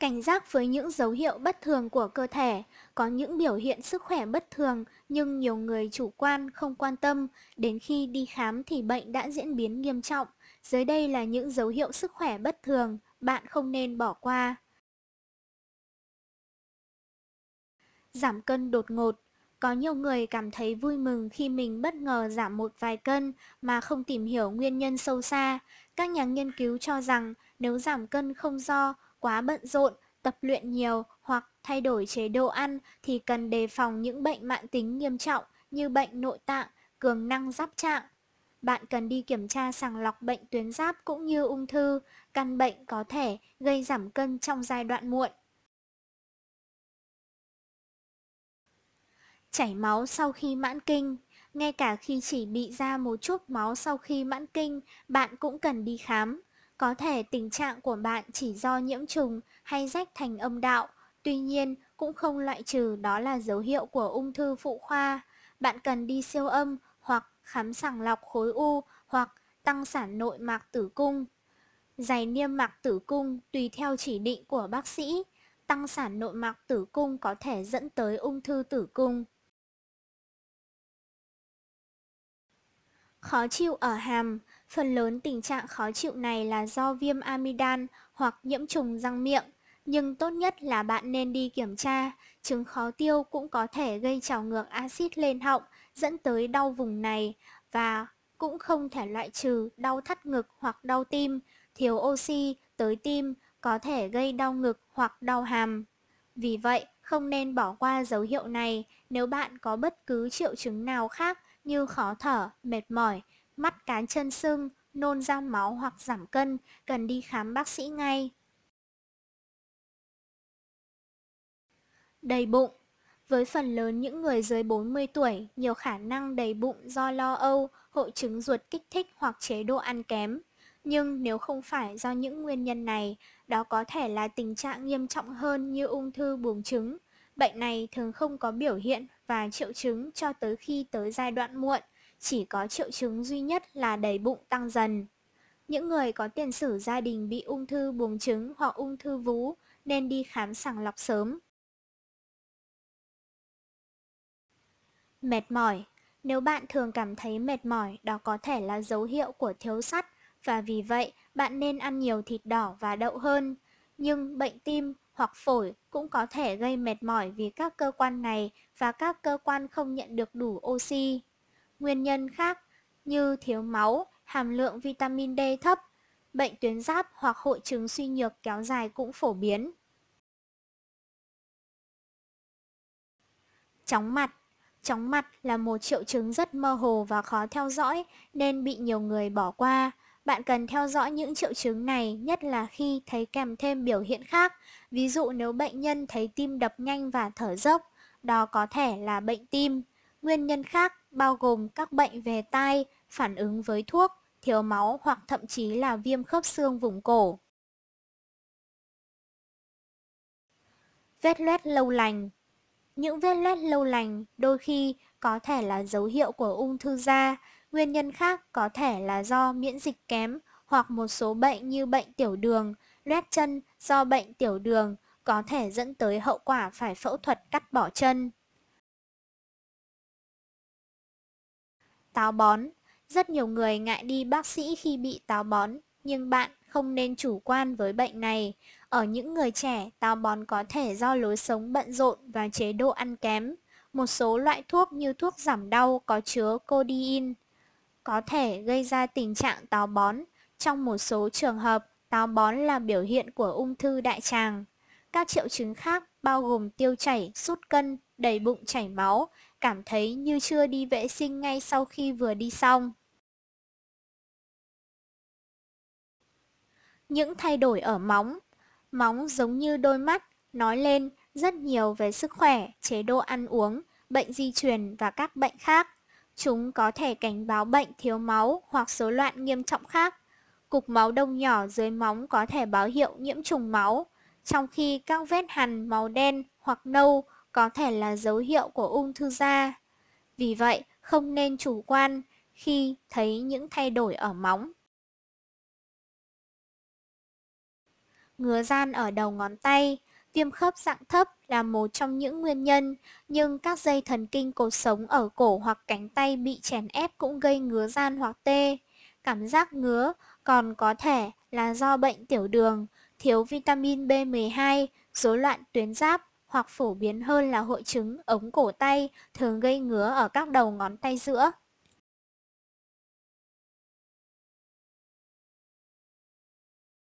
Cảnh giác với những dấu hiệu bất thường của cơ thể, có những biểu hiện sức khỏe bất thường nhưng nhiều người chủ quan không quan tâm, đến khi đi khám thì bệnh đã diễn biến nghiêm trọng. Dưới đây là những dấu hiệu sức khỏe bất thường, bạn không nên bỏ qua. Giảm cân đột ngột có nhiều người cảm thấy vui mừng khi mình bất ngờ giảm một vài cân mà không tìm hiểu nguyên nhân sâu xa. Các nhà nghiên cứu cho rằng nếu giảm cân không do quá bận rộn, tập luyện nhiều hoặc thay đổi chế độ ăn thì cần đề phòng những bệnh mạng tính nghiêm trọng như bệnh nội tạng, cường năng giáp trạng. Bạn cần đi kiểm tra sàng lọc bệnh tuyến giáp cũng như ung thư, căn bệnh có thể gây giảm cân trong giai đoạn muộn. Chảy máu sau khi mãn kinh Ngay cả khi chỉ bị ra một chút máu sau khi mãn kinh, bạn cũng cần đi khám. Có thể tình trạng của bạn chỉ do nhiễm trùng hay rách thành âm đạo, tuy nhiên cũng không loại trừ đó là dấu hiệu của ung thư phụ khoa. Bạn cần đi siêu âm hoặc khám sàng lọc khối u hoặc tăng sản nội mạc tử cung. Dày niêm mạc tử cung tùy theo chỉ định của bác sĩ, tăng sản nội mạc tử cung có thể dẫn tới ung thư tử cung. Khó chịu ở hàm Phần lớn tình trạng khó chịu này là do viêm amidan hoặc nhiễm trùng răng miệng, nhưng tốt nhất là bạn nên đi kiểm tra, chứng khó tiêu cũng có thể gây trào ngược axit lên họng dẫn tới đau vùng này và cũng không thể loại trừ đau thắt ngực hoặc đau tim, thiếu oxy tới tim có thể gây đau ngực hoặc đau hàm. Vì vậy, không nên bỏ qua dấu hiệu này nếu bạn có bất cứ triệu chứng nào khác như khó thở, mệt mỏi, mắt cá chân sưng, nôn ra máu hoặc giảm cân, cần đi khám bác sĩ ngay. Đầy bụng Với phần lớn những người dưới 40 tuổi, nhiều khả năng đầy bụng do lo âu, hội chứng ruột kích thích hoặc chế độ ăn kém. Nhưng nếu không phải do những nguyên nhân này, đó có thể là tình trạng nghiêm trọng hơn như ung thư buồng trứng. Bệnh này thường không có biểu hiện và triệu chứng cho tới khi tới giai đoạn muộn, chỉ có triệu chứng duy nhất là đầy bụng tăng dần. Những người có tiền sử gia đình bị ung thư buồng trứng hoặc ung thư vú nên đi khám sàng lọc sớm. Mệt mỏi Nếu bạn thường cảm thấy mệt mỏi, đó có thể là dấu hiệu của thiếu sắt và vì vậy bạn nên ăn nhiều thịt đỏ và đậu hơn. Nhưng bệnh tim hoặc phổi cũng có thể gây mệt mỏi vì các cơ quan này và các cơ quan không nhận được đủ oxy. Nguyên nhân khác như thiếu máu, hàm lượng vitamin D thấp, bệnh tuyến giáp hoặc hội chứng suy nhược kéo dài cũng phổ biến. Chóng mặt Chóng mặt là một triệu chứng rất mơ hồ và khó theo dõi nên bị nhiều người bỏ qua. Bạn cần theo dõi những triệu chứng này nhất là khi thấy kèm thêm biểu hiện khác, ví dụ nếu bệnh nhân thấy tim đập nhanh và thở dốc, đó có thể là bệnh tim. Nguyên nhân khác bao gồm các bệnh về tai, phản ứng với thuốc, thiếu máu hoặc thậm chí là viêm khớp xương vùng cổ. Vết loét lâu lành Những vết loét lâu lành đôi khi có thể là dấu hiệu của ung thư da, nguyên nhân khác có thể là do miễn dịch kém hoặc một số bệnh như bệnh tiểu đường, loét chân do bệnh tiểu đường có thể dẫn tới hậu quả phải phẫu thuật cắt bỏ chân. táo bón. Rất nhiều người ngại đi bác sĩ khi bị táo bón, nhưng bạn không nên chủ quan với bệnh này. Ở những người trẻ, táo bón có thể do lối sống bận rộn và chế độ ăn kém. Một số loại thuốc như thuốc giảm đau có chứa codeine có thể gây ra tình trạng táo bón. Trong một số trường hợp, táo bón là biểu hiện của ung thư đại tràng. Các triệu chứng khác bao gồm tiêu chảy, sút cân, đầy bụng chảy máu, cảm thấy như chưa đi vệ sinh ngay sau khi vừa đi xong. Những thay đổi ở móng Móng giống như đôi mắt, nói lên rất nhiều về sức khỏe, chế độ ăn uống, bệnh di truyền và các bệnh khác. Chúng có thể cảnh báo bệnh thiếu máu hoặc số loạn nghiêm trọng khác. Cục máu đông nhỏ dưới móng có thể báo hiệu nhiễm trùng máu, trong khi các vết hằn màu đen hoặc nâu có thể là dấu hiệu của ung thư da. Vì vậy, không nên chủ quan khi thấy những thay đổi ở móng. Ngứa gian ở đầu ngón tay, viêm khớp dạng thấp là một trong những nguyên nhân, nhưng các dây thần kinh cột sống ở cổ hoặc cánh tay bị chèn ép cũng gây ngứa gian hoặc tê. Cảm giác ngứa còn có thể là do bệnh tiểu đường, thiếu vitamin B12, rối loạn tuyến giáp hoặc phổ biến hơn là hội chứng ống cổ tay thường gây ngứa ở các đầu ngón tay giữa.